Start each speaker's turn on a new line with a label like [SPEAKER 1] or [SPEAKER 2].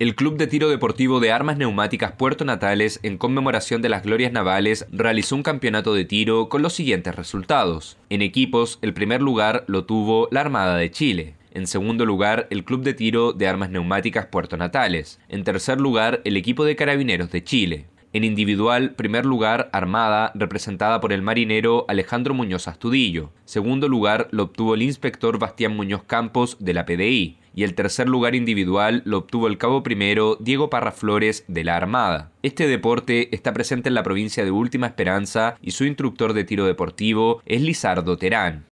[SPEAKER 1] El Club de Tiro Deportivo de Armas Neumáticas Puerto Natales, en conmemoración de las glorias navales, realizó un campeonato de tiro con los siguientes resultados. En equipos, el primer lugar lo tuvo la Armada de Chile. En segundo lugar, el Club de Tiro de Armas Neumáticas Puerto Natales. En tercer lugar, el equipo de Carabineros de Chile. En individual, primer lugar, Armada, representada por el marinero Alejandro Muñoz Astudillo. Segundo lugar lo obtuvo el inspector Bastián Muñoz Campos de la PDI y el tercer lugar individual lo obtuvo el cabo primero Diego Parra Flores de la Armada. Este deporte está presente en la provincia de Última Esperanza y su instructor de tiro deportivo es Lizardo Terán.